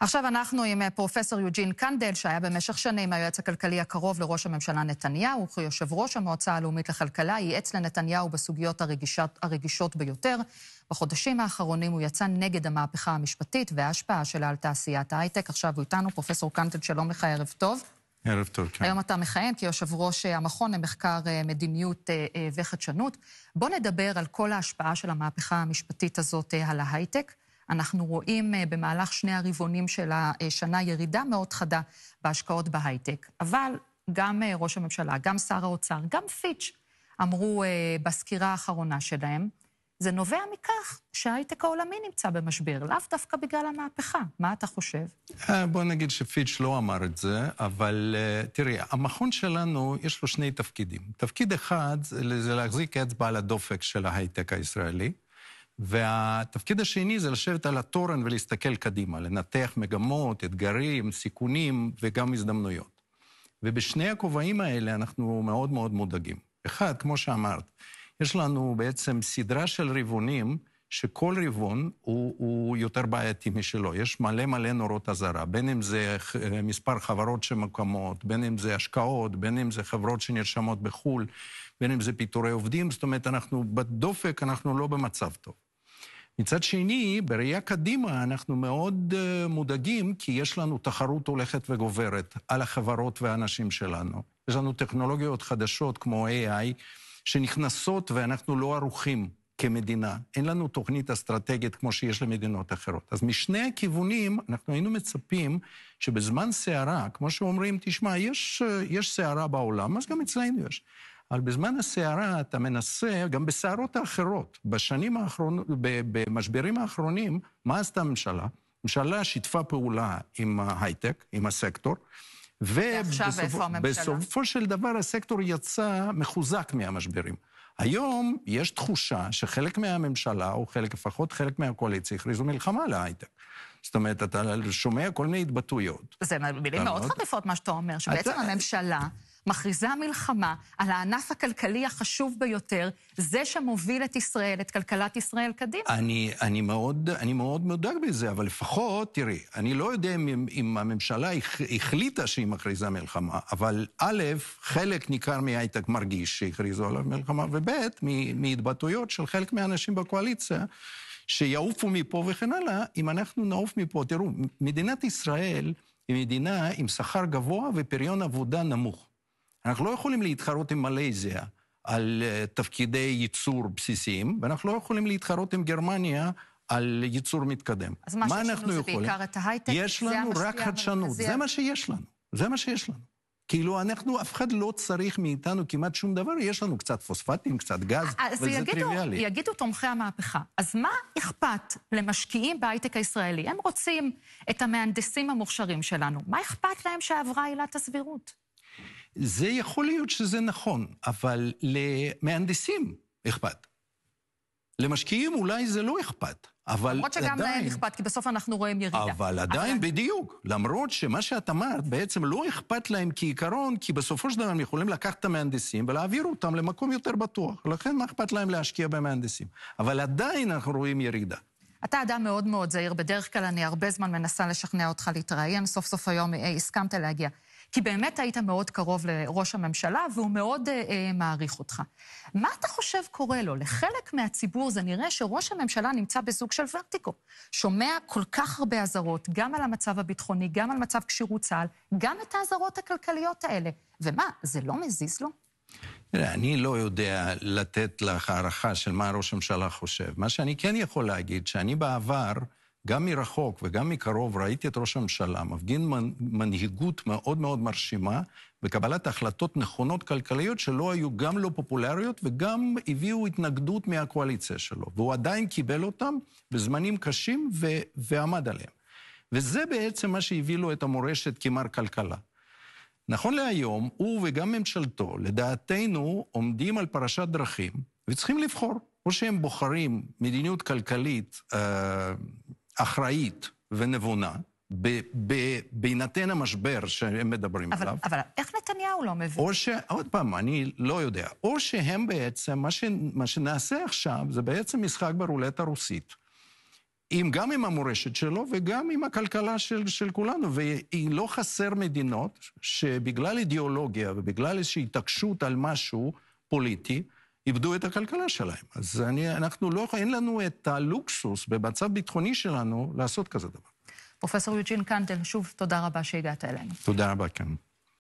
עכשיו אנחנו עם אה, פרופסור יוג'ין קנדל, שהיה במשך שנים היועץ הכלכלי הקרוב לראש הממשלה נתניהו, וכיושב ראש המועצה הלאומית לכלכלה, ייעץ לנתניהו בסוגיות הרגישות, הרגישות ביותר. בחודשים האחרונים הוא יצא נגד המהפכה המשפטית וההשפעה שלה על תעשיית ההייטק. עכשיו הוא איתנו, פרופסור קנדל, שלום לך, ערב טוב. ערב טוב, כן. היום אתה מכהן כיושב ראש אה, המכון למחקר אה, מדיניות וחדשנות. בוא נדבר על כל ההשפעה של המהפכה המשפטית הזאת על ההייטק. אנחנו רואים אה, במהלך שני הרבעונים של השנה ירידה מאוד חדה בהשקעות בהייטק. אבל גם אה, ראש הממשלה, גם שר האוצר, גם פיץ' אמרו אה, בסקירה האחרונה שלהם, זה נובע מכך שההייטק העולמי נמצא במשבר, לאו דווקא בגלל המהפכה. מה אתה חושב? בוא נגיד שפיץ' לא אמר את זה, אבל תראי, המכון שלנו, יש לו שני תפקידים. תפקיד אחד זה להחזיק אצבע על הדופק של ההייטק הישראלי. והתפקיד השני זה לשבת על התורן ולהסתכל קדימה, לנתח מגמות, אתגרים, סיכונים וגם הזדמנויות. ובשני הכובעים האלה אנחנו מאוד מאוד מודאגים. אחד, כמו שאמרת, יש לנו בעצם סדרה של רבעונים, שכל רבעון הוא, הוא יותר בעייתי משלו. יש מלא מלא נורות אזהרה, בין אם זה אה, מספר חברות שמקומות, בין אם זה השקעות, בין אם זה חברות שנרשמות בחו"ל, בין אם זה פיטורי עובדים, זאת אומרת, אנחנו בדופק, אנחנו לא במצב טוב. מצד שני, בראייה קדימה אנחנו מאוד אה, מודאגים, כי יש לנו תחרות הולכת וגוברת על החברות והאנשים שלנו. יש לנו טכנולוגיות חדשות כמו AI שנכנסות ואנחנו לא ערוכים כמדינה. אין לנו תוכנית אסטרטגית כמו שיש למדינות אחרות. אז משני הכיוונים אנחנו היינו מצפים שבזמן סערה, כמו שאומרים, תשמע, יש, אה, סערה בעולם, אז גם אצלנו יש. אבל בזמן הסערה אתה מנסה, גם בסערות האחרות, בשנים האחרונות, במשברים האחרונים, מה עשתה הממשלה? הממשלה שיתפה פעולה עם ההייטק, עם הסקטור, ובסופו של דבר הסקטור יצא מחוזק מהמשברים. היום יש תחושה שחלק מהממשלה, או חלק, לפחות חלק מהקואליציה, הכריזו מלחמה להייטק. זאת אומרת, אתה שומע כל מיני התבטאויות. זה מילים מאוד חריפות, מה שאתה אומר, שבעצם אתה... הממשלה מכריזה מלחמה על הענף הכלכלי החשוב ביותר, זה שמוביל את ישראל, את כלכלת ישראל קדימה. אני, אני, מאוד, אני מאוד מודאג בזה, אבל לפחות, תראי, אני לא יודע אם, אם הממשלה החליטה שהיא מכריזה מלחמה, אבל א', חלק ניכר מהייטק מרגיש שהכריזו עליו מלחמה, וב', מהתבטאויות של חלק מהאנשים בקואליציה, שיעופו מפה וכן הלאה, אם אנחנו נעוף מפה. תראו, מדינת ישראל היא מדינה עם שכר גבוה ופריון עבודה נמוך. אנחנו לא יכולים להתחרות עם מלזיה על אה, תפקידי ייצור בסיסיים, ואנחנו לא יכולים להתחרות עם גרמניה על ייצור מתקדם. אז מה, מה שיש אנחנו זה יכולים? בעיקר את ההייטק, יש לנו רק חדשנות, זה מה שיש לנו, זה מה שיש לנו. כאילו, אנחנו, אף אחד לא צריך מאיתנו כמעט שום דבר, יש לנו קצת פוספטים, קצת גז, אה, וזה יגידו, טריוויאלי. אז יגידו תומכי המהפכה, אז מה אכפת למשקיעים בהייטק הישראלי? הם רוצים את המהנדסים המוכשרים שלנו, מה אכפת להם שעברה עילת הסבירות? זה יכול להיות שזה נכון, אבל למהנדסים אכפת. למשקיעים אולי זה לא אכפת, אבל למרות עדיין... למרות שגם להם אכפת, כי בסוף אנחנו רואים ירידה. אבל עדיין, אבל... בדיוק. למרות שמה שאת אמרת, בעצם לא אכפת להם כעיקרון, כי בסופו של דבר הם יכולים לקחת את המהנדסים ולהעביר אותם למקום יותר בטוח. לכן מה אכפת להם להשקיע במהנדסים? אבל עדיין אנחנו רואים ירידה. אתה אדם מאוד מאוד זהיר, בדרך כלל אני הרבה זמן מנסה לשכנע אותך להתראיין, סוף סוף היום אה, הסכמת להגיע. כי באמת היית מאוד קרוב לראש הממשלה, והוא מאוד אה, אה, מעריך אותך. מה אתה חושב קורה לו? לחלק מהציבור זה נראה שראש הממשלה נמצא בסוג של ורטיקו. שומע כל כך הרבה אזהרות, גם על המצב הביטחוני, גם על מצב כשירות צה"ל, גם את האזהרות הכלכליות האלה. ומה, זה לא מזיז לו? אני לא יודע לתת לך הערכה של מה ראש הממשלה חושב. מה שאני כן יכול להגיד, שאני בעבר... גם מרחוק וגם מקרוב ראיתי את ראש הממשלה מפגין מנהיגות מאוד מאוד מרשימה וקבלת החלטות נכונות כלכליות שלא היו גם לא פופולריות וגם הביאו התנגדות מהקואליציה שלו. והוא עדיין קיבל אותם בזמנים קשים ו- ועמד עליהם. וזה בעצם מה שהביא לו את המורשת כמר כלכלה. נכון להיום, הוא וגם ממשלתו, לדעתנו, עומדים על פרשת דרכים וצריכים לבחור. או שהם בוחרים מדיניות כלכלית אה, אחראית ונבונה, בהינתן המשבר שהם מדברים אבל, עליו. אבל איך נתניהו לא מבין? או ש... עוד פעם, אני לא יודע. או שהם בעצם, מה, ש, מה שנעשה עכשיו זה בעצם משחק ברולטה רוסית. עם, גם עם המורשת שלו וגם עם הכלכלה של, של כולנו. ולא חסר מדינות שבגלל אידיאולוגיה ובגלל איזושהי התעקשות על משהו פוליטי, איבדו את הכלכלה שלהם. אז אני, אנחנו לא, אין לנו את הלוקסוס במצב ביטחוני שלנו לעשות כזה דבר. פרופסור יוג'ין קנטל, שוב, תודה רבה שהגעת אלינו. תודה רבה, כן.